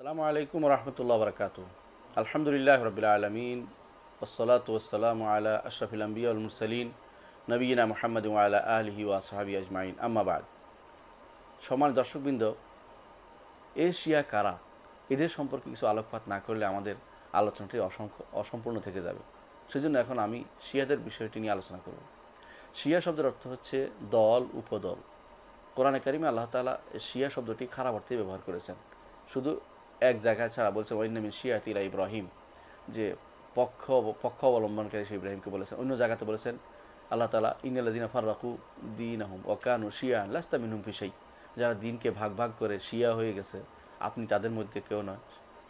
আসসালামু আলাইকুম রহমতুল্লাহ বরকাত আলহামদুলিল্লাহ রবিল্লা আলমিন ওসলাত ওসালাম আলা আশরফিল আম্বিয়াল মুরসলিন নবীনা মোহাম্মদ আলা আলহি সাহাবি আজমাইন আম্মাবাদ সমান দর্শকবৃন্দ এশিয়া কারা এদের সম্পর্কে কিছু আলোকপাত না করলে আমাদের আলোচনাটি অসংখ্য অসম্পূর্ণ থেকে যাবে সেজন্য এখন আমি শিয়াদের বিষয়টি নিয়ে আলোচনা করব শিয়া শব্দের অর্থ হচ্ছে দল উপদল কোরআনে কারিমে আল্লাহ তালা শিয়া শব্দটি খারাপ অর্থে ব্যবহার করেছেন শুধু এক জায়গায় ছাড়া বলছে ওয়াইনামিন শিয়াতিরা ইব্রাহিম যে পক্ষ পক্ষ অবলম্বনকারী সে ইব্রাহিমকে বলেছেন অন্য জায়গাতে বলেছেন আল্লাহ তালা ইনাল্লাদিন ফাররাকু দিন আহম ওকানু শিয়া লাস্তা মিনহুম ফিসাই যারা দিনকে ভাগ ভাগ করে শিয়া হয়ে গেছে আপনি তাদের মধ্যে কেউ নয়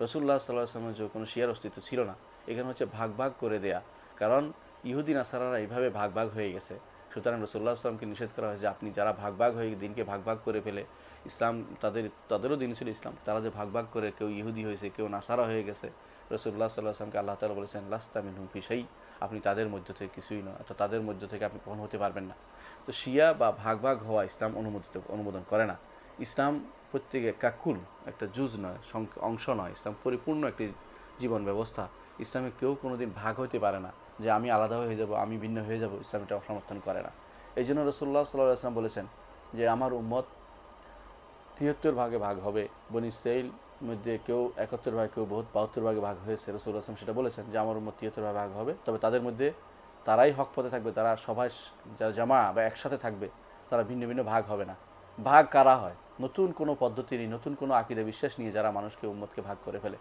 রসুল্লাহ সাল্লাহ আসলামের যে কোনো শিয়ার অস্তিত্ব ছিল না এখানে হচ্ছে ভাগ ভাগ করে দেয়া কারণ ইহুদিন আসারারা এইভাবে ভাগ ভাগ হয়ে গেছে সুতরাং রসুল্লাহ আসলামকে নিষেধ করা হয়েছে আপনি যারা ভাগ ভাগ হয়ে দিনকে ভাগ ভাগ করে ফেলে ইসলাম তাদের তাদেরও দিন ছিল ইসলাম তারা যে ভাগ ভাগ করে কেউ ইহুদি হয়েছে কেউ নাসারা হয়ে গেছে রসুল্লাহ সাল্লাহ আসলামকে আল্লাহ তালা বলেছেন লাস্তামিন ফিসাই আপনি তাদের মধ্য থেকে কিছুই নয় অর্থাৎ তাদের মধ্য থেকে আপনি কখন হতে পারবেন না তো শিয়া বা ভাগ ভাগ হওয়া ইসলাম অনুমোদিত অনুমোদন করে না ইসলাম প্রত্যেকে কাকুল একটা যুজ নয় অংশ নয় ইসলাম পরিপূর্ণ একটি জীবন ব্যবস্থা ইসলামে কেউ কোনো দিন ভাগ হতে পারে না যে আমি আলাদা হয়ে যাব আমি ভিন্ন হয়ে যাব ইসলাম এটা সমর্থন করে না এই জন্য রসুল্লাহ সাল্লাহ আসলাম বলেছেন যে আমার উম্মত তিয়াত্তর ভাগে ভাগ হবে বন ইসরাইল মধ্যে কেউ একাত্তর ভাগে কেউ বহুত বাহাত্তর ভাগে ভাগ হয়েছে রসুল আসলাম সেটা বলেছেন যে আমার উম্মত তিয়াত্তর ভাগে ভাগ হবে তবে তাদের মধ্যে তারাই হক পথে থাকবে তারা সবাই যারা জামা বা একসাথে থাকবে তারা ভিন্ন ভিন্ন ভাগ হবে না ভাগ কারা হয় নতুন কোনো পদ্ধতি নেই নতুন কোনো আকিদে বিশ্বাস নিয়ে যারা মানুষকে উম্মতকে ভাগ করে ফেলে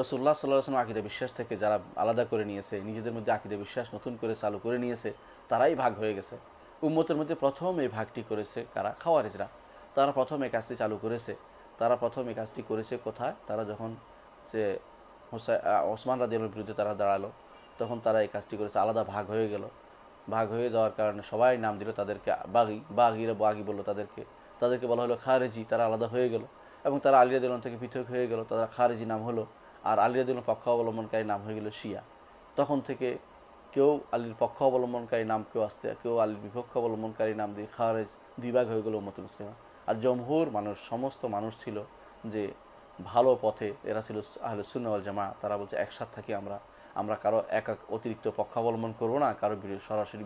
রসুল্লাহ সাল্লাহ আকিদে বিশ্বাস থেকে যারা আলাদা করে নিয়েছে নিজেদের মধ্যে আকিদে বিশ্বাস নতুন করে চালু করে নিয়েছে তারাই ভাগ হয়ে গেছে উম্মতের মধ্যে প্রথম এই ভাগটি করেছে কারা খাওয়ারিজরা তারা প্রথম এই কাজটি চালু করেছে তারা প্রথম এই কাজটি করেছে কোথায় তারা যখন যে ওসমান রাজিয়ালের বিরুদ্ধে তারা দাঁড়ালো তখন তারা এই কাজটি করেছে আলাদা ভাগ হয়ে গেল ভাগ হয়ে যাওয়ার কারণে সবাই নাম দিল তাদেরকে বাগি বাগিরা বাগি বললো তাদেরকে তাদেরকে বলা হলো খারেজি তারা আলাদা হয়ে গেল এবং তারা আলিয়া দিলন থেকে পৃথক হয়ে গেল তারা খারেজি নাম হলো আর আলিয়া দিলন পক্ষ অবলম্বনকারী নাম হয়ে গেল শিয়া তখন থেকে কেউ আলীর পক্ষ অবলম্বনকারী নাম কেউ আসতে কেউ আলীর বিপক্ষ অবলম্বনকারী নাম দিয়ে খারেজ দুই ভাগ হয়ে গেল মতুল ইসলামা আর জমহুর মানুষ সমস্ত মানুষ ছিল যে ভালো পথে এরা ছিল আহলে সুন্নওয়াল জামা তারা বলছে একসাথ থাকি আমরা আমরা কারো এক এক অতিরিক্ত পক্ষাবলম্বন করবো না কারো সরাসরি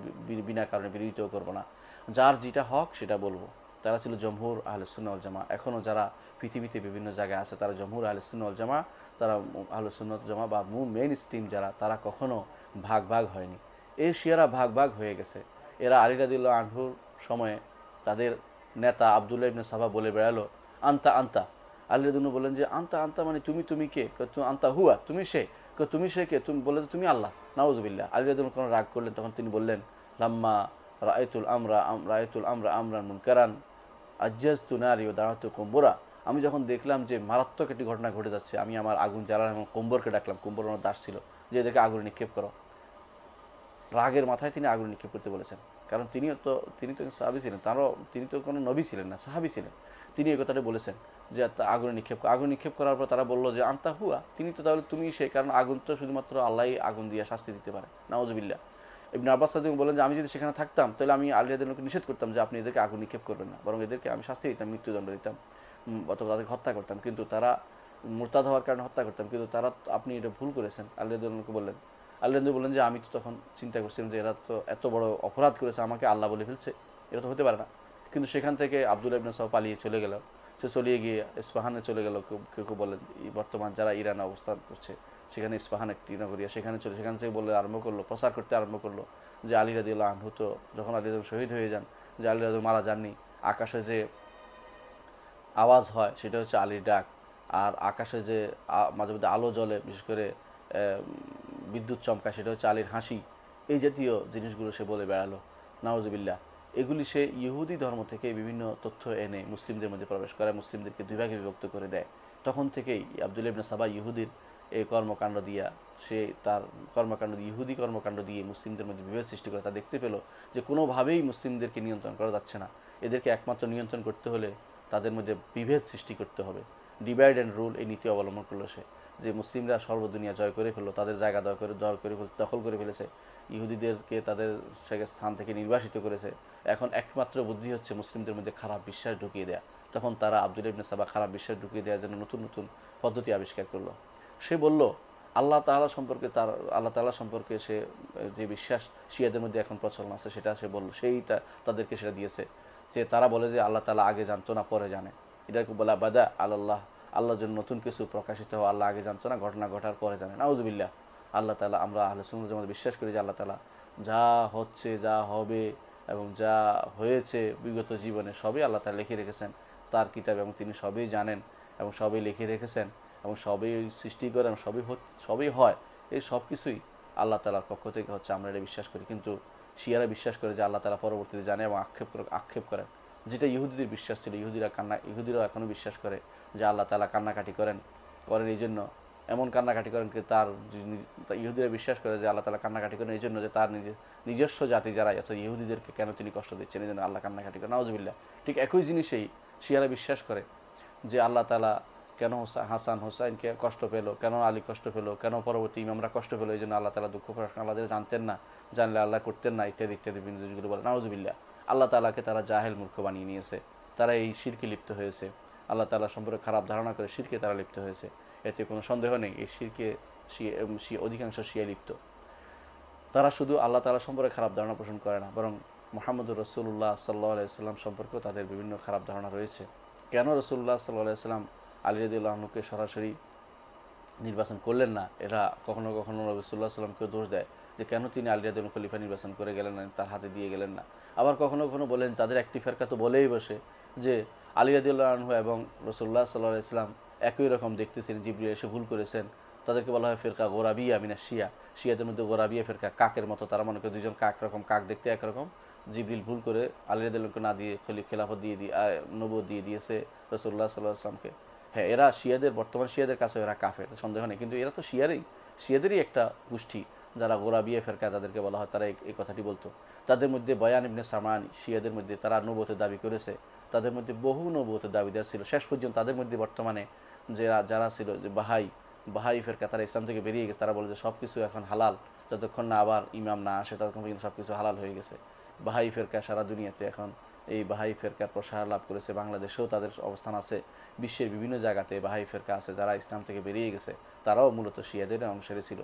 বিনা কারণে বিরোধিতাও করবো না যার যেটা হক সেটা বলবো তারা ছিল জমহুর আহলে সুন্নওয়াল জামা এখনও যারা পৃথিবীতে বিভিন্ন জায়গায় আছে তারা জমহুর আহলে সুন্নওয়াল জামা তারা আহলে সুন্নত জামা বা মু মেন স্ট্রিম যারা তারা কখনও ভাগ ভাগ হয়নি এশিয়ারা ভাগ ভাগ হয়ে গেছে এরা আলিরাদিল্লা আনহুর সময়ে তাদের নেতা আবদুল্লাহ ইবনে সাফা বলে বেড়ালো আন্তা আন্তা আল্লাহদুনু বলেন যে আন্তা আন্তা মানে তুমি তুমি কে আন্তা হুয়া তুমি সে তুমি সে কে তুমি বলে তুমি আল্লাহ নাউজবিল্লা আল্লাহদুল কোনো রাগ করলেন তখন তিনি বললেন লাম্মা রায়তুল আমরা রায়তুল আমরা আমরান মুনকারান আজ্জাজ তু নারী ও দাঁড়াতু কুম্বরা আমি যখন দেখলাম যে মারাত্মক একটি ঘটনা ঘটে যাচ্ছে আমি আমার আগুন জ্বালান এবং কুম্বরকে ডাকলাম কুম্বর আমার দাস ছিল যে এদেরকে আগুন নিক্ষেপ করো রাগের মাথায় তিনি আগুন নিক্ষেপ করতে বলেছেন কারণ তিনিও তো তিনি তো সাহাবি ছিলেন তারও তিনি তো কোনো নবী ছিলেন না সাহাবি ছিলেন তিনি এই কথাটা বলেছেন যে আগুন নিক্ষেপ আগুন নিক্ষেপ করার পর তারা বললো যে আন্তা হুয়া তিনি তো তাহলে তুমি সেই কারণ আগুন তো শুধুমাত্র আল্লাহ আগুন দিয়ে শাস্তি দিতে পারে নওয়াজবিল্লা এমনি আব্বাস সাদিম বলেন যে আমি যদি সেখানে থাকতাম তাহলে আমি আলিয়াদেরকে নিষেধ করতাম যে আপনি এদেরকে আগুন নিক্ষেপ করবেন না বরং এদেরকে আমি শাস্তি দিতাম মৃত্যুদণ্ড দিতাম অথবা তাদেরকে হত্যা করতাম কিন্তু তারা মোরতাদ হওয়ার কারণে হত্যা করতাম কিন্তু তারা আপনি এটা ভুল করেছেন আলিয়াদকে বললেন আল্লাহ বলেন যে আমি তো তখন চিন্তা করছিলাম যে এরা তো এত বড় অপরাধ করেছে আমাকে আল্লাহ বলে ফেলছে এটা তো হতে পারে না কিন্তু সেখান থেকে আবদুল আবিনা সাহ পালিয়ে চলে গেল সে চলিয়ে গিয়ে ইস্পাহানে চলে গেল কেউ কেউ বলেন বর্তমান যারা ইরানে অবস্থান করছে সেখানে ইস্পাহান একটি নগরিয়া সেখানে চলে সেখান থেকে বলে আরম্ভ করলো প্রচার করতে আরম্ভ করলো যে আলী রাদিউল্লাহ আনহু তো যখন আলী রাজন শহীদ হয়ে যান যে আলী রাজন মারা যাননি আকাশে যে আওয়াজ হয় সেটা হচ্ছে আলীর ডাক আর আকাশে যে মাঝে মধ্যে আলো জ্বলে বিশেষ করে বিদ্যুৎ চমকা সেটা হচ্ছে আলীর হাসি এই জাতীয় জিনিসগুলো সে বলে বেড়ালো নওয়াজবিল্লা এগুলি সে ইহুদি ধর্ম থেকে বিভিন্ন তথ্য এনে মুসলিমদের মধ্যে প্রবেশ করে মুসলিমদেরকে দুইভাগে বিভক্ত করে দেয় তখন থেকেই আবদুল ইবনা সাবা ইহুদির এই কর্মকাণ্ড দিয়া সে তার কর্মকাণ্ড দিয়ে ইহুদি কর্মকাণ্ড দিয়ে মুসলিমদের মধ্যে বিভেদ সৃষ্টি করে তা দেখতে পেল যে কোনোভাবেই মুসলিমদেরকে নিয়ন্ত্রণ করা যাচ্ছে না এদেরকে একমাত্র নিয়ন্ত্রণ করতে হলে তাদের মধ্যে বিভেদ সৃষ্টি করতে হবে ডিভাইড অ্যান্ড রুল এই নীতি অবলম্বন করলো সে যে মুসলিমরা সর্বদুনিয়া জয় করে ফেললো তাদের জায়গা দয় করে দখল করে দখল করে ফেলেছে ইহুদিদেরকে তাদের স্থান থেকে নির্বাসিত করেছে এখন একমাত্র বুদ্ধি হচ্ছে মুসলিমদের মধ্যে খারাপ বিশ্বাস ঢুকিয়ে দেয়া তখন তারা আব্দুল ইবনে সাবা খারাপ বিশ্বাস ঢুকিয়ে দেওয়ার জন্য নতুন নতুন পদ্ধতি আবিষ্কার করলো সে বলল আল্লাহ তালা সম্পর্কে তার আল্লাহ তালা সম্পর্কে সে যে বিশ্বাস শিয়াদের মধ্যে এখন প্রচলন আছে সেটা সে বলল সেই তাদেরকে সেটা দিয়েছে যে তারা বলে যে আল্লাহ তালা আগে জানতো না পরে জানে এটাকে বলা বাদা আল্লাহ আল্লাহর জন্য নতুন কিছু প্রকাশিত হওয়া আল্লাহ আগে জানতো না ঘটনা ঘটার পরে জানে নাউজুবিল্লাহ আল্লাহ তালা আমরা আহলে সুন্দর জামাত বিশ্বাস করি যে আল্লাহ তালা যা হচ্ছে যা হবে এবং যা হয়েছে বিগত জীবনে সবই আল্লাহ তালা লিখে রেখেছেন তার কিতাব এবং তিনি সবই জানেন এবং সবই লিখে রেখেছেন এবং সবই সৃষ্টি করেন সবই সবই হয় এই সব কিছুই আল্লাহ তালার পক্ষ থেকে হচ্ছে আমরা এটা বিশ্বাস করি কিন্তু শিয়ারা বিশ্বাস করে যে আল্লাহ তালা পরবর্তীতে জানে এবং আক্ষেপ আক্ষেপ করেন যেটা ইহুদিদের বিশ্বাস ছিল ইহুদিরা কান্না ইহুদিরা এখনও বিশ্বাস করে যে আল্লাহ তালা কান্নাকাটি করেন করেন এই জন্য এমন কান্নাকাটি করেন তার ইহুদিরা বিশ্বাস করে যে আল্লাহ তালা কান্নাকাটি করেন এই জন্য যে তার নিজের নিজস্ব জাতি যারা অর্থাৎ ইহুদিদেরকে কেন তিনি কষ্ট দিচ্ছেন এই জন্য আল্লাহ কান্নাকাটি করেন নওয়াজবিল্লা ঠিক একই জিনিসেই শিয়ারা বিশ্বাস করে যে আল্লাহ তালা কেন হাসান হোসাইনকে কষ্ট পেলো কেন আলী কষ্ট পেলো কেন পরবর্তী ইমামরা কষ্ট পেলো এই জন্য আল্লাহ তালা দুঃখ প্রকাশ আল্লাহ জানতেন না জানলে আল্লাহ করতেন না ইত্যাদি ইত্যাদি বিনোদনগুলো বলে নওয়াজবিল্লা আল্লাহ তালাকে তারা জাহেল মূর্খ বানিয়ে নিয়েছে তারা এই শিরকে লিপ্ত হয়েছে আল্লাহ তালা সম্পর্কে খারাপ ধারণা করে শিরকে তারা লিপ্ত হয়েছে এতে কোনো সন্দেহ নেই এই শিরকে শিয়া অধিকাংশ শিয়া লিপ্ত তারা শুধু আল্লাহ তালা সম্পর্কে খারাপ ধারণা পোষণ করে না বরং মোহাম্মদুর রসুল্লাহ সাল্লাহ আলাইসাল্লাম সম্পর্কেও তাদের বিভিন্ন খারাপ ধারণা রয়েছে কেন রসুল্লাহ সাল্লাহ আলাইসাল্লাম আলী রদুল্লাহকে সরাসরি নির্বাচন করলেন না এরা কখনো কখনো রসুল্লাহ সাল্লামকেও দোষ দেয় যে কেন তিনি আলিরাদুল খলিফা নির্বাচন করে গেলেন না তার হাতে দিয়ে গেলেন না আবার কখনো কখনো বলেন যাদের একটি ফেরকা তো বলেই বসে যে আলিরাদুল্লাহ আনহু এবং রসুল্লাহ সাল্লাহ ইসলাম একই রকম দেখতেছেন জিবরিয়া এসে ভুল করেছেন তাদেরকে বলা হয় ফেরকা গোরাবিয়া মিনা শিয়া শিয়াদের মধ্যে গোরাবিয়া ফেরকা কাকের মতো তারা মনে করে দুজন কাক রকম কাক দেখতে একরকম জিবরিল ভুল করে আলিরাদুল্লাহকে না দিয়ে খলি খেলাফত দিয়ে দিয়ে নব দিয়ে দিয়েছে রসুল্লাহ সাল্লাহ আসলামকে হ্যাঁ এরা শিয়াদের বর্তমান শিয়াদের কাছে এরা কাফের সন্দেহ নেই কিন্তু এরা তো শিয়ারই শিয়াদেরই একটা গোষ্ঠী যারা বিয়ে ফেরকা তাদেরকে বলা হয় তারা এই কথাটি বলতো তাদের মধ্যে বয়ান ইবনে সামান শিয়াদের মধ্যে তারা নবতের দাবি করেছে তাদের মধ্যে বহু নবতের দাবিদার ছিল শেষ পর্যন্ত তাদের মধ্যে বর্তমানে যারা যারা ছিল যে বাহাই বাহাই ফেরকা তারা ইসলাম থেকে বেরিয়ে গেছে তারা বলে যে সব কিছু এখন হালাল যতক্ষণ না আবার ইমাম না আসে ততক্ষণ পর্যন্ত সব কিছু হালাল হয়ে গেছে বাহাই ফেরকা সারা দুনিয়াতে এখন এই বাহাই ফেরকার প্রসার লাভ করেছে বাংলাদেশেও তাদের অবস্থান আছে বিশ্বের বিভিন্ন জায়গাতে বাহাই ফেরকা আছে যারা ইসলাম থেকে বেরিয়ে গেছে তারাও মূলত শিয়াদের অংশে ছিল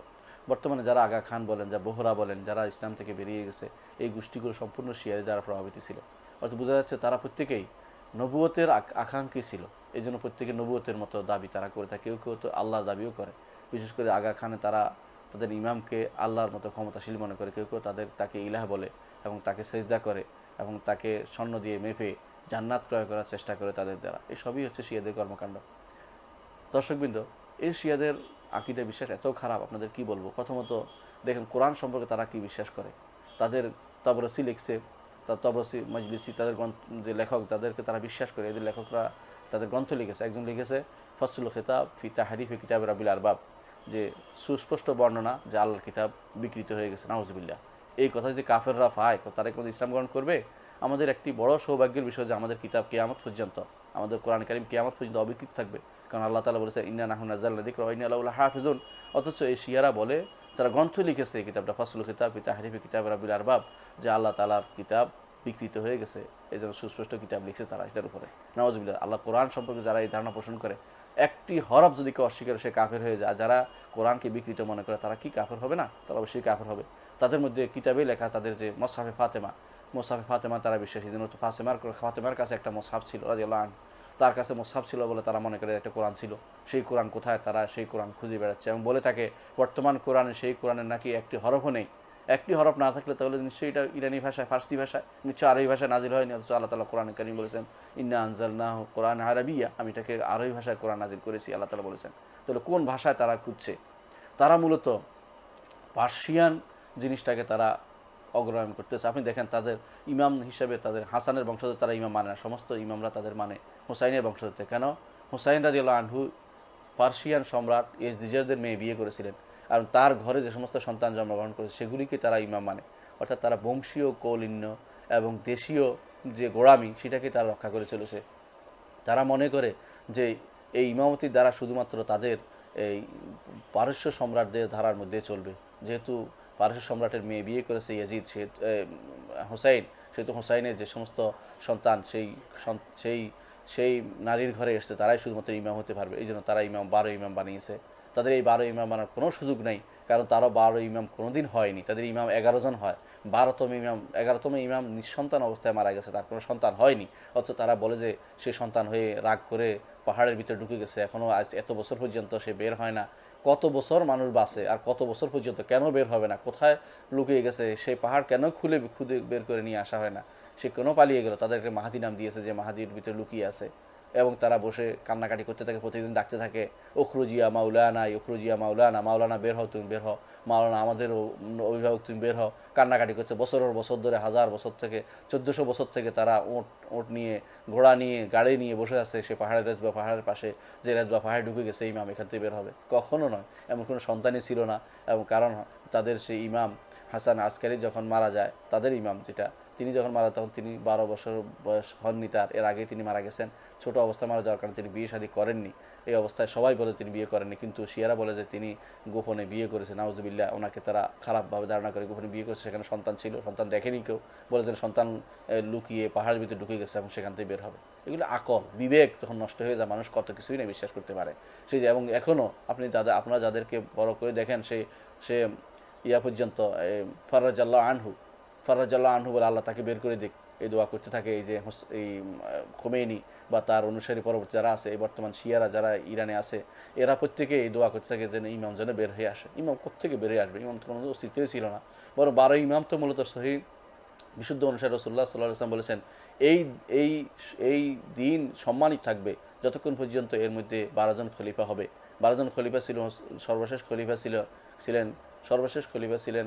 বর্তমানে যারা আগা খান বলেন যা বোহরা বলেন যারা ইসলাম থেকে বেরিয়ে গেছে এই গোষ্ঠীগুলো সম্পূর্ণ শিয়ারে দ্বারা প্রভাবিত ছিল অর্থাৎ বোঝা যাচ্ছে তারা প্রত্যেকেই নবুয়তের আকাঙ্ক্ষী ছিল এই জন্য প্রত্যেকে নবুয়তের মতো দাবি তারা করে থাকে কেউ কেউ তো আল্লাহর দাবিও করে বিশেষ করে আগা খানে তারা তাদের ইমামকে আল্লাহর মতো ক্ষমতাশীল মনে করে কেউ কেউ তাদের তাকে ইলাহ বলে এবং তাকে সেজদা করে এবং তাকে স্বর্ণ দিয়ে মেপে জান্নাত ক্রয় করার চেষ্টা করে তাদের দ্বারা সবই হচ্ছে শিয়াদের কর্মকাণ্ড দর্শকবৃন্দ এই শিয়াদের আকিদে বিশ্বাস এত খারাপ আপনাদের কি বলবো প্রথমত দেখেন কোরআন সম্পর্কে তারা কি বিশ্বাস করে তাদের তবরসি লিখছে তার তবরসি মজলিসি তাদের গ্রন্থ যে লেখক তাদেরকে তারা বিশ্বাস করে এদের লেখকরা তাদের গ্রন্থ লিখেছে একজন লিখেছে ফসল খেতাব ফি তাহারি ফি কিতাব রাবিল আরবাব যে সুস্পষ্ট বর্ণনা যে আল্লাহর কিতাব বিকৃত হয়ে গেছে নাহজবিল্লা এই কথা যদি কাফেররা পায় তারা কোনো ইসলাম গ্রহণ করবে আমাদের একটি বড় সৌভাগ্যের বিষয় যে আমাদের কিতাব কেয়ামত পর্যন্ত আমাদের কোরআন কারিম কেয়ামত পর্যন্ত অবিকৃত থাকবে কারণ আল্লাহ তালা বলেছে ইন্না নাহনাজাল্লাদিক আল্লাহ হাফিজুন অথচ এই শিয়ারা বলে তারা গ্রন্থ লিখেছে এই কিতাবটা ফসল খিতাব পিতা হারিফি কিতাব রাবিল আরবাব যে আল্লাহ তালার কিতাব বিকৃত হয়ে গেছে এই জন্য সুস্পষ্ট কিতাব লিখছে তারা এটার উপরে নওয়াজ আল্লাহ কোরআন সম্পর্কে যারা এই ধারণা পোষণ করে একটি হরফ যদি কেউ অস্বীকার সে কাফের হয়ে যায় যারা কোরআনকে বিকৃত মনে করে তারা কি কাফের হবে না তারা অবশ্যই কাফের হবে তাদের মধ্যে কিতাবে লেখা তাদের যে মোসাফে ফাতেমা মোসাফে ফাতেমা তারা বিশ্বাসী যেন ফাতেমার ফাতেমার কাছে একটা মোসাফ ছিল রাজি আল্লাহ তার কাছে মোসাফ ছিল বলে তারা মনে করে একটা কোরআন ছিল সেই কোরআন কোথায় তারা সেই কোরআন খুঁজে বেড়াচ্ছে এবং বলে থাকে বর্তমান কোরআনে সেই কোরআনের নাকি একটি হরফও নেই একটি হরফ না থাকলে তাহলে নিশ্চয়ই এটা ইরানি ভাষায় ফার্সি ভাষায় নিশ্চয়ই আরবি ভাষায় নাজিল হয়নি অথচ আল্লাহ তালা কোরআন করিম বলেছেন ইন্না আনজাল না কোরআন আরবিয়া আমি এটাকে আরবি ভাষায় কোরআন নাজিল করেছি আল্লাহ তালা বলেছেন তাহলে কোন ভাষায় তারা খুঁজছে তারা মূলত পার্সিয়ান জিনিসটাকে তারা অগ্রহণ করতেছে আপনি দেখেন তাদের ইমাম হিসেবে তাদের হাসানের বংশধর তারা ইমাম মানে না সমস্ত ইমামরা তাদের মানে হুসাইনের বংশধরতে কেন হুসাইন রাজিউল আনহু পার্সিয়ান সম্রাট ইজদিজারদের মেয়ে বিয়ে করেছিলেন আর তার ঘরে যে সমস্ত সন্তান জন্মগ্রহণ করেছে সেগুলিকে তারা ইমাম মানে অর্থাৎ তারা বংশীয় কৌলিন্য এবং দেশীয় যে গোড়ামি সেটাকে তারা রক্ষা করে চলেছে তারা মনে করে যে এই ইমামতির দ্বারা শুধুমাত্র তাদের এই পারস্য সম্রাটদের ধারার মধ্যে চলবে যেহেতু পারস্য সম্রাটের মেয়ে বিয়ে করেছে ইয়াজিদ সে হুসাইন সেহেতু হুসাইনের যে সমস্ত সন্তান সেই সেই সেই নারীর ঘরে এসছে তারাই শুধুমাত্র ইমাম হতে পারবে এই জন্য তারা ইমাম বারো ইমাম বানিয়েছে তাদের এই বারো ইমাম বানার কোনো সুযোগ নেই কারণ তারা বারো ইমাম কোনোদিন হয়নি তাদের ইমাম এগারো জন হয় বারোতম ইমাম এগারোতম ইমাম নিঃসন্তান অবস্থায় মারা গেছে তার কোনো সন্তান হয়নি অথচ তারা বলে যে সে সন্তান হয়ে রাগ করে পাহাড়ের ভিতরে ঢুকে গেছে এখনও আজ এত বছর পর্যন্ত সে বের হয় না কত বছর মানুষ বাসে আর কত বছর পর্যন্ত কেন বের হবে না কোথায় লুকিয়ে গেছে সেই পাহাড় কেন খুলে খুদে বের করে নিয়ে আসা হয় না সে কেন পালিয়ে গেল তাদেরকে মাহাদি নাম দিয়েছে যে মাহাদির ভিতরে লুকিয়ে আছে এবং তারা বসে কান্নাকাটি করতে থাকে প্রতিদিন ডাকতে থাকে ওখরুজিয়া মাউলানা ইখরুজিয়া মাউলানা মাওলানা বের হও তুমি বের হও মাওলানা আমাদের অভিভাবক তুমি বের হও কান্নাকাটি করছে বছরের বছর ধরে হাজার বছর থেকে চোদ্দোশো বছর থেকে তারা ওট ওট নিয়ে ঘোড়া নিয়ে গাড়ি নিয়ে বসে আছে সে পাহাড়ের রেজ বা পাহাড়ের পাশে যে রেজ বা পাহাড়ে ঢুকে গেছে ইমাম এখান থেকে বের হবে কখনো নয় এমন কোনো সন্তানই ছিল না এবং কারণ তাদের সেই ইমাম হাসান আজকারি যখন মারা যায় তাদের ইমাম যেটা তিনি যখন মারা তখন তিনি বারো বছর বয়স হননি তার এর আগে তিনি মারা গেছেন ছোট অবস্থায় মারা যাওয়ার কারণে তিনি বিয়ে শাদী করেননি এই অবস্থায় সবাই বলে তিনি বিয়ে করেননি কিন্তু শিয়ারা বলে যে তিনি গোপনে বিয়ে করেছেন নাউজুবিল্লা ওনাকে তারা খারাপভাবে ধারণা করে গোপনে বিয়ে করেছে সেখানে সন্তান ছিল সন্তান দেখেনি কেউ বলে যেন সন্তান লুকিয়ে পাহাড়ের ভিতরে ঢুকে গেছে এবং সেখান থেকে বের হবে এগুলো আকল বিবেক যখন নষ্ট হয়ে যায় মানুষ কত কিছুই না বিশ্বাস করতে পারে সেই যে এবং এখনও আপনি যাদের আপনারা যাদেরকে বড় করে দেখেন সে সে ইয়া পর্যন্ত ফরাজ আল্লাহ আনহু ফরাজাল্লাহ আনহু বলে আল্লাহ তাকে বের করে দিক এই দোয়া করতে থাকে এই যে এই খোমেনি বা তার অনুসারী পরবর্তী যারা আছে এই বর্তমান শিয়ারা যারা ইরানে আছে এরা প্রত্যেকে এই দোয়া করতে থাকে যেন ইমাম যেন বের হয়ে আসে ইমাম কোথেকে বের হয়ে আসবে ইমাম তো কোনো অস্তিত্বই ছিল না বরং বারো ইমাম তো মূলত সহি বিশুদ্ধ অনুসারে রসুল্লাহ সাল্লাহ আসলাম বলেছেন এই এই এই দিন সম্মানিত থাকবে যতক্ষণ পর্যন্ত এর মধ্যে বারোজন খলিফা হবে বারোজন খলিফা ছিল সর্বশেষ খলিফা ছিল ছিলেন সর্বশেষ খলিফা ছিলেন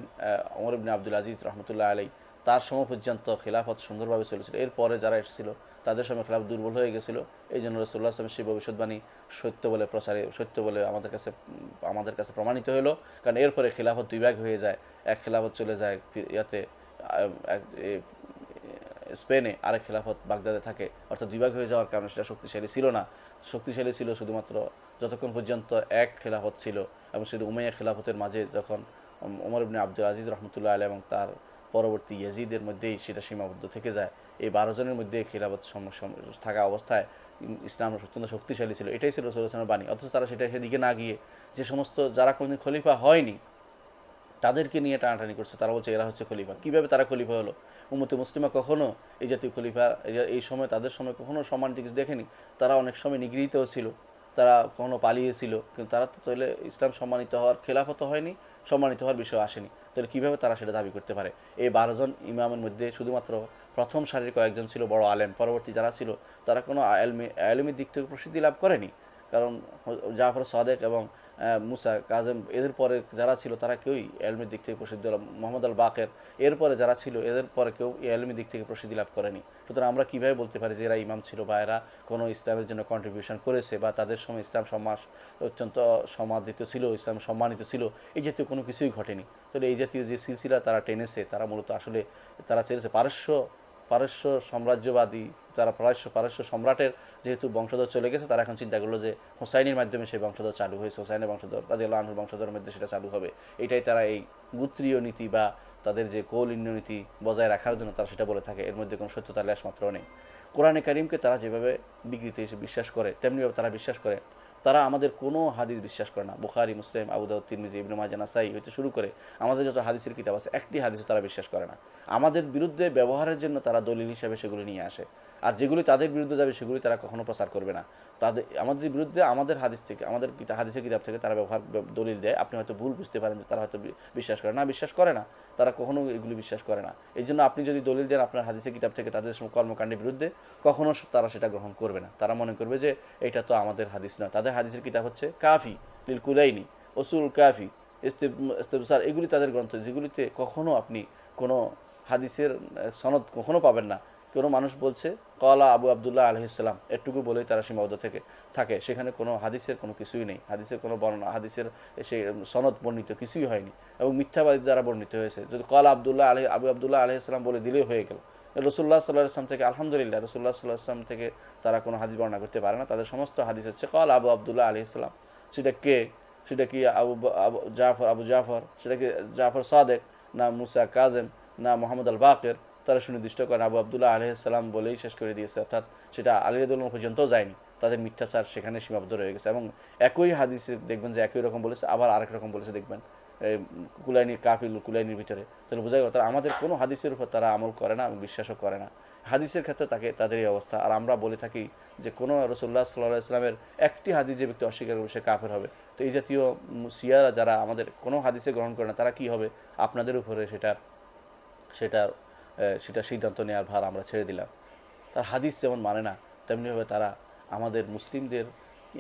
অমর ইবিন আব্দুল আজিজ রহমতুল্লাহ আলী তার সময় পর্যন্ত খেলাফত সুন্দরভাবে চলেছিল এরপরে যারা এসেছিল তাদের সময় খেলাফ দুর্বল হয়ে গেছিল এই জন্য রসুল্লাহ আসলাম সেই ভবিষ্যৎবাণী সত্য বলে প্রচারে সত্য বলে আমাদের কাছে আমাদের কাছে প্রমাণিত হলো কারণ এরপরে খেলাফত দুই ভাগ হয়ে যায় এক খেলাফত চলে যায় ইয়াতে স্পেনে আরেক খেলাফত বাগদাদে থাকে অর্থাৎ দুই ভাগ হয়ে যাওয়ার কারণে সেটা শক্তিশালী ছিল না শক্তিশালী ছিল শুধুমাত্র যতক্ষণ পর্যন্ত এক খেলাফত ছিল এবং সেটি উমাইয়া খেলাফতের মাঝে যখন ওমর ইবনে আব্দুল আজিজ রহমতুল্লাহ আলী এবং তার পরবর্তী ইয়াজিদের মধ্যেই সেটা সীমাবদ্ধ থেকে যায় এই বারো জনের মধ্যে খিলাফত থাকা অবস্থায় ইসলাম অত্যন্ত শক্তিশালী ছিল এটাই ছিল রসুলের বাণী অথচ তারা সেটা সেদিকে না গিয়ে যে সমস্ত যারা কোনোদিন খলিফা হয়নি তাদেরকে নিয়ে টানাটানি করছে তারা বলছে এরা হচ্ছে খলিফা কীভাবে তারা খলিফা হলো উমতি মুসলিমা কখনও এই জাতীয় খলিফা এই সময় তাদের সময় কখনও সমান জিনিস দেখেনি তারা অনেক সময় নিগৃহীতও ছিল তারা কোনো পালিয়েছিল কিন্তু তারা তো তাহলে ইসলাম সম্মানিত হওয়ার খেলাফত হয়নি সম্মানিত হওয়ার বিষয় আসেনি তাহলে কীভাবে তারা সেটা দাবি করতে পারে এই বারোজন ইমামের মধ্যে শুধুমাত্র প্রথম সারির কয়েকজন ছিল বড় আলেম পরবর্তী যারা ছিল তারা কোনো আলমি আলমির দিক থেকে প্রসিদ্ধি লাভ করেনি কারণ ফলে সাদেক এবং মুসা কাজম এদের পরে যারা ছিল তারা কেউই এলমের দিক থেকে প্রসিদ্ধি লাভ মোহাম্মদ আল বাকের এরপরে যারা ছিল এদের পরে কেউ এলমের দিক থেকে প্রসিদ্ধি লাভ করেনি সুতরাং আমরা কীভাবে বলতে পারি যে এরা ইমাম ছিল বা এরা কোনো ইসলামের জন্য কন্ট্রিবিউশন করেছে বা তাদের সময় ইসলাম সমাজ অত্যন্ত সমাদিত ছিল ইসলাম সম্মানিত ছিল এই জাতীয় কোনো কিছুই ঘটেনি তাহলে এই জাতীয় যে সিলসিলা তারা টেনেছে তারা মূলত আসলে তারা চেয়েছে পারস্য পারস্য সাম্রাজ্যবাদী যারা পারস্য পারস্য সম্রাটের যেহেতু বংশধর চলে গেছে তারা এখন চিন্তা করলো যে হোসাইনের মাধ্যমে সেই বংশধর চালু হয়েছে হোসাইনের বংশধর রাজিউল্লাহ আনহুর বংশধরের মধ্যে সেটা চালু হবে এটাই তারা এই গুত্রীয় নীতি বা তাদের যে কৌল নীতি বজায় রাখার জন্য তারা সেটা বলে থাকে এর মধ্যে কোনো সত্যতা লেশ মাত্র নেই কোরআনে করিমকে তারা যেভাবে বিকৃত হিসেবে বিশ্বাস করে তেমনিভাবে তারা বিশ্বাস করে তারা আমাদের কোনো হাদিস বিশ্বাস করে না বুখারি মুসলিম আবুদাউ তিরমিজি ইবনু মাজা নাসাই হইতে শুরু করে আমাদের যত হাদিসের কিতাব আছে একটি হাদিসও তারা বিশ্বাস করে না আমাদের বিরুদ্ধে ব্যবহারের জন্য তারা দলিল হিসাবে সেগুলি নিয়ে আসে আর যেগুলি তাদের বিরুদ্ধে যাবে সেগুলি তারা কখনো প্রচার করবে না তাদের আমাদের বিরুদ্ধে আমাদের হাদিস থেকে আমাদের হাদিসের কিতাব থেকে তারা ব্যবহার দলিল দেয় আপনি হয়তো ভুল বুঝতে পারেন যে তারা হয়তো বিশ্বাস করে না বিশ্বাস করে না তারা কখনো এগুলি বিশ্বাস করে না এই জন্য আপনি যদি দলিল দেন আপনার হাদিসের কিতাব থেকে তাদের কর্মকাণ্ডের বিরুদ্ধে কখনো তারা সেটা গ্রহণ করবে না তারা মনে করবে যে এটা তো আমাদের হাদিস নয় তাদের হাদিসের কিতাব হচ্ছে কাফি লিলকুলাইনি কুলাইনি ওসুল কাফি ইস্তেবসার এগুলি তাদের গ্রন্থ যেগুলিতে কখনো আপনি কোনো হাদিসের সনদ কখনো পাবেন না কোনো মানুষ বলছে কলা আবু আবদুল্লাহ আলহিসাম এটুকু বলেই তারা সীমাবদ্ধ থেকে থাকে সেখানে কোনো হাদিসের কোনো কিছুই নেই হাদিসের কোনো বর্ণনা হাদিসের সেই সনদ বর্ণিত কিছুই হয়নি এবং মিথ্যাবাদী দ্বারা বর্ণিত হয়েছে যদি কলা আবদুল্লাহ আলহ আবু আবদুল্লাহ আলহিসাম বলে দিলেই হয়ে গেল রসুল্লাহ সাল্লাহ আসলাম থেকে আলহামদুলিল্লাহ রসুল্লাহ সাল্লাহ আসলাম থেকে তারা কোনো হাদিস বর্ণনা করতে পারে না তাদের সমস্ত হাদিস হচ্ছে কল আবু আবদুল্লাহ আলি সেটা কে সেটা কি আবু আবু জাফর আবু জাফর সেটা কি জাফর সাদেক না মুসা কাজেম না মোহাম্মদ আল বাকের তারা সুনির্দিষ্ট করেন আবু আবদুল্লাহ আলহিসাল্লাম বলেই শেষ করে দিয়েছে অর্থাৎ সেটা আলিরাদুল্লাহ পর্যন্ত যায়নি তাদের মিথ্যাচার সেখানে সীমাবদ্ধ রয়ে গেছে এবং একই হাদিসে দেখবেন যে একই রকম বলেছে আবার আরেক রকম বলেছে দেখবেন কুলাইনির কাফিল কুলাইনির ভিতরে তাহলে বোঝা গেল তারা আমাদের কোনো হাদিসের উপর তারা আমল করে না এবং বিশ্বাসও করে না হাদিসের ক্ষেত্রে তাকে তাদের এই অবস্থা আর আমরা বলে থাকি যে কোনো রসুল্লাহ সাল্লাহ ইসলামের একটি হাদিস যে ব্যক্তি অস্বীকার করবে সে কাফের হবে তো এই জাতীয় সিয়ারা যারা আমাদের কোনো হাদিসে গ্রহণ করে না তারা কি হবে আপনাদের উপরে সেটা সেটা সেটা সিদ্ধান্ত নেওয়ার ভার আমরা ছেড়ে দিলাম তার হাদিস যেমন মানে না তেমনিভাবে তারা আমাদের মুসলিমদের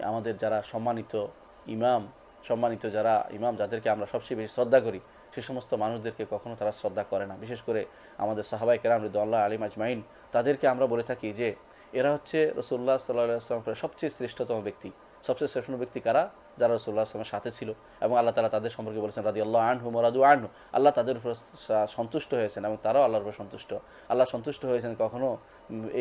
আমাদের যারা সম্মানিত ইমাম সম্মানিত যারা ইমাম যাদেরকে আমরা সবচেয়ে বেশি শ্রদ্ধা করি সে সমস্ত মানুষদেরকে কখনো তারা শ্রদ্ধা করে না বিশেষ করে আমাদের সাহাবাই কেরাম রিদুল্লাহ আলিম আজমাইন তাদেরকে আমরা বলে থাকি যে এরা হচ্ছে রসুল্লাহ সাল্লাহ আসলামের সবচেয়ে শ্রেষ্ঠতম ব্যক্তি সবচেয়ে শ্রেষ্ঠ ব্যক্তি কারা যারা রসুল্লাহ আসলামের সাথে ছিল এবং আল্লাহ তালা তাদের সম্পর্কে বলেছেন রাজি আল্লাহ আনহু মরাদু আনহু আল্লাহ তাদের উপর সন্তুষ্ট হয়েছেন এবং তারাও আল্লাহর উপর সন্তুষ্ট আল্লাহ সন্তুষ্ট হয়েছেন কখনো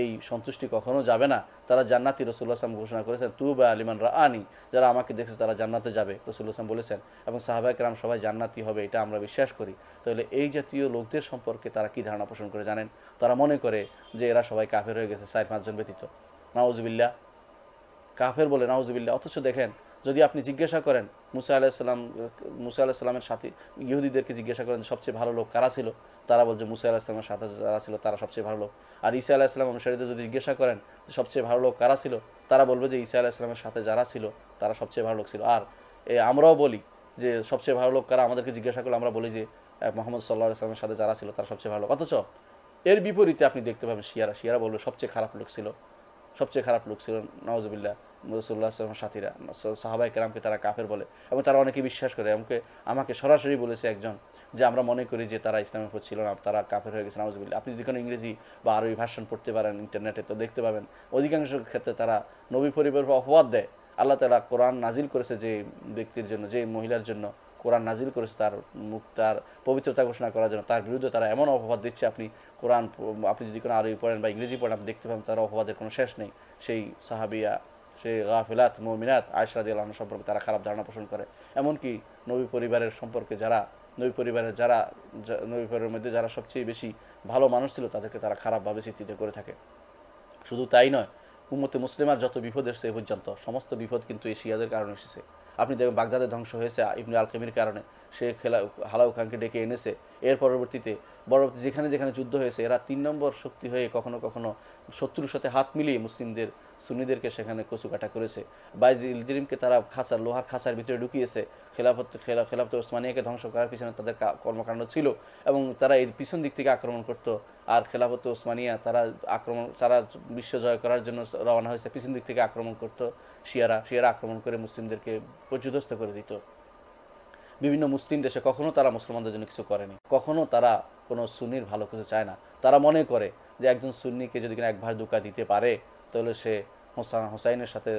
এই সন্তুষ্টি কখনো যাবে না তারা জান্নাতি রসুল্লাহ আসলাম ঘোষণা করেছেন তু বা আলিমান রা আনি যারা আমাকে দেখেছে তারা জান্নাতে যাবে রসুল্লাহ আসলাম বলেছেন এবং রাম সবাই জান্নাতি হবে এটা আমরা বিশ্বাস করি তাহলে এই জাতীয় লোকদের সম্পর্কে তারা কি ধারণা পোষণ করে জানেন তারা মনে করে যে এরা সবাই কাফের হয়ে গেছে চার পাঁচজন ব্যতীত নাওজবিল্লা কাফের বলে নওয়াজবিল্লা অথচ দেখেন যদি আপনি জিজ্ঞাসা করেন মুসা আলাহিসাল্লাম মুসা আলাহিসাল্লামের সাথে ইহুদিদেরকে জিজ্ঞাসা করেন সবচেয়ে ভালো লোক কারা ছিল তারা বলছে মুসা আলাহিসাল্লামের সাথে যারা ছিল তারা সবচেয়ে ভালো লোক আর ঈসা আলাহিসাল্লাম অনুসারীদের যদি জিজ্ঞাসা করেন সবচেয়ে ভালো লোক কারা ছিল তারা বলবে যে ঈসা আলাহিসাল্লামের সাথে যারা ছিল তারা সবচেয়ে ভালো লোক ছিল আর এ আমরাও বলি যে সবচেয়ে ভালো লোক কারা আমাদেরকে জিজ্ঞাসা করলে আমরা বলি যে মোহাম্মদ সাল্লাহ আসলামের সাথে যারা ছিল তারা সবচেয়ে ভালো লোক অথচ এর বিপরীতে আপনি দেখতে পাবেন শিয়ারা শিয়ারা বলবে সবচেয়ে খারাপ লোক ছিল সবচেয়ে খারাপ লোক ছিল নওয়াজবিল্লা রসুল্লাহ আসলামের সাথীরা সাহাবাই কেরামকে তারা কাফের বলে এবং তারা অনেকে বিশ্বাস করে আমাকে আমাকে সরাসরি বলেছে একজন যে আমরা মনে করি যে তারা ইসলামের উপর ছিল না তারা কাফের হয়ে গেছে নওয়াজবিল্লা আপনি যদি কোনো ইংরেজি বা আরবি ভাষণ পড়তে পারেন ইন্টারনেটে তো দেখতে পাবেন অধিকাংশ ক্ষেত্রে তারা নবী পরিবার অপবাদ দেয় আল্লাহ তালা কোরআন নাজিল করেছে যে ব্যক্তির জন্য যে মহিলার জন্য কোরআন নাজিল করেছে তার মুখ তার পবিত্রতা ঘোষণা করার জন্য তার বিরুদ্ধে তারা এমন অপবাদ দিচ্ছে আপনি কোরআন আপনি যদি কোনো আরবি পড়েন বা ইংরেজি পড়েন আপনি দেখতে পাবেন তার অপবাদের কোনো শেষ নেই সেই সাহাবিয়া সেই গাফিলাত মমিনাত আয়সাদি আল্লাহ সম্পর্কে তারা খারাপ ধারণা পোষণ করে এমনকি নবী পরিবারের সম্পর্কে যারা নবী পরিবারের যারা নবী পরিবারের মধ্যে যারা সবচেয়ে বেশি ভালো মানুষ ছিল তাদেরকে তারা খারাপভাবে চিত্রিত করে থাকে শুধু তাই নয় উম্মতে মুসলিমার যত বিপদ এসেছে এ পর্যন্ত সমস্ত বিপদ কিন্তু এই শিয়াদের কারণে এসেছে আপনি দেখবেন বাগদাদের ধ্বংস হয়েছে ইবনে আল কেমির কারণে সে খেলা হালাউ খানকে ডেকে এনেছে এর পরবর্তীতে পরবর্তী যেখানে যেখানে যুদ্ধ হয়েছে এরা তিন নম্বর শক্তি হয়ে কখনো কখনো শত্রুর সাথে হাত মিলিয়ে মুসলিমদের সুন্নিদেরকে সেখানে কচুকাটা করেছে বাইজ ইলজিরিমকে তারা খাঁচার লোহার খাঁচার ভিতরে ঢুকিয়েছে খেলাফত খেলা খেলাফত ওসমানিয়াকে ধ্বংস করার পিছনে তাদের কর্মকাণ্ড ছিল এবং তারা এই পিছন দিক থেকে আক্রমণ করত আর খেলাফত ওসমানিয়া তারা আক্রমণ তারা বিশ্ব জয় করার জন্য রওনা হয়েছে পিছন দিক থেকে আক্রমণ করত শিয়ারা শিয়ারা আক্রমণ করে মুসলিমদেরকে পর্যদস্ত করে দিত বিভিন্ন মুসলিম দেশে কখনো তারা মুসলমানদের জন্য কিছু করেনি কখনো তারা কোনো সুনির ভালো কিছু চায় না তারা মনে করে যে একজন সুন্নিকে যদি কিনা একবার দুকা দিতে পারে তাহলে সে হোসাইনের সাথে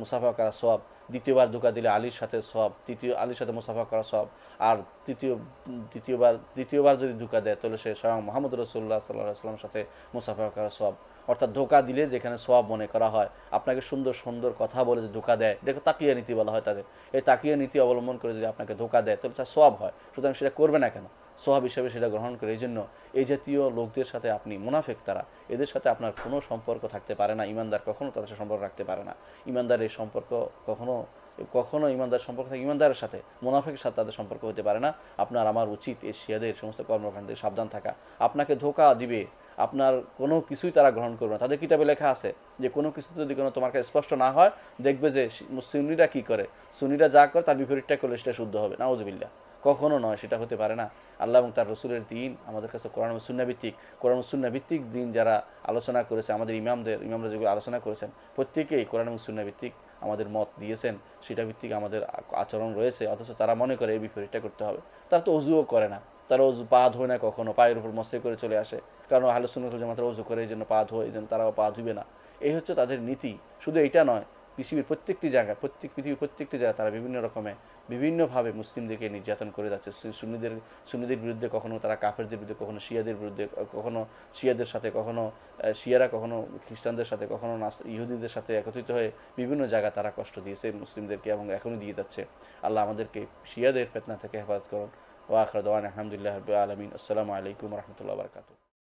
মুসাফা করা সব দ্বিতীয়বার ধোকা দিলে আলীর সাথে সব তৃতীয় আলীর সাথে মুসাফা করা সব আর তৃতীয় দ্বিতীয়বার দ্বিতীয়বার যদি ধোকা দেয় তাহলে সে স্বয়ং মোহাম্মদ রসুল্লাহ সাল্লাহ সাল্লাম সাথে মুসাফা করা সব অর্থাৎ ধোকা দিলে যেখানে সব মনে করা হয় আপনাকে সুন্দর সুন্দর কথা বলে যে ধোকা দেয় দেখো তাকিয়া নীতি বলা হয় তাদের এই তাকিয়া নীতি অবলম্বন করে যদি আপনাকে ধোকা দেয় তাহলে সব হয় সুতরাং সেটা করবে না কেন সোহাব হিসাবে সেটা গ্রহণ করে এই জন্য এই জাতীয় লোকদের সাথে আপনি মুনাফেক তারা এদের সাথে আপনার কোনো সম্পর্ক থাকতে পারে না ইমানদার কখনো তাদের সাথে সম্পর্ক রাখতে পারে না ইমানদারের সম্পর্ক কখনো কখনো ইমানদার সম্পর্ক থাকে ইমানদারের সাথে মুনাফেকের সাথে তাদের সম্পর্ক হতে পারে না আপনার আমার উচিত এই শিয়াদের সমস্ত কর্মকাণ্ডে সাবধান থাকা আপনাকে ধোকা দিবে আপনার কোনো কিছুই তারা গ্রহণ করবে না তাদের কিতাবে লেখা আছে যে কোনো কিছু যদি কোনো তোমার কাছে স্পষ্ট না হয় দেখবে যে সুনিরা কি করে সুনিরা যা করে তার বিপরীতটা করলে সেটা শুদ্ধ হবে না ওজবিল্লা কখনো নয় সেটা হতে পারে না আল্লাহ এবং তার রসুলের দিন আমাদের কাছে কোরআন সুন্নাভিত্তিক কোরআন সুন্নাভিত্তিক দিন যারা আলোচনা করেছে আমাদের ইমামদের ইমামরা যেগুলো আলোচনা করেছেন প্রত্যেকেই কোরআন এবং সুন্নাভিত্তিক আমাদের মত দিয়েছেন সেটা ভিত্তিক আমাদের আচরণ রয়েছে অথচ তারা মনে করে এই বিপরীতটা করতে হবে তারা তো অজুও করে না তারা অজু পা ধোয় না কখনো পায়ের উপর মস্তে করে চলে আসে কারণ আহলে সুন্নত জামাতের অজু করে এই জন্য পা ধোয় এই জন্য তারাও পা ধুবে না এই হচ্ছে তাদের নীতি শুধু এটা নয় পৃথিবীর প্রত্যেকটি জায়গায় প্রত্যেক পৃথিবীর প্রত্যেকটি জায়গায় তারা বিভিন্ন রকমে বিভিন্নভাবে মুসলিমদেরকে নির্যাতন করে যাচ্ছে সুন্নিদের সুন্নিদের বিরুদ্ধে কখনো তারা কাফেরদের বিরুদ্ধে কখনো শিয়াদের বিরুদ্ধে কখনো শিয়াদের সাথে কখনো শিয়ারা কখনো খ্রিস্টানদের সাথে কখনো ইহুদিদের সাথে একত্রিত হয়ে বিভিন্ন জায়গায় তারা কষ্ট দিয়েছে মুসলিমদেরকে এবং এখনও দিয়ে যাচ্ছে আল্লাহ আমাদেরকে শিয়াদের ফেতনা থেকে হেফাজত করুন ও আখরদ আহমদুলিল্লাহ আলমিন আসসালামু আলাইকুম রহমতুল্লাহ বারকাত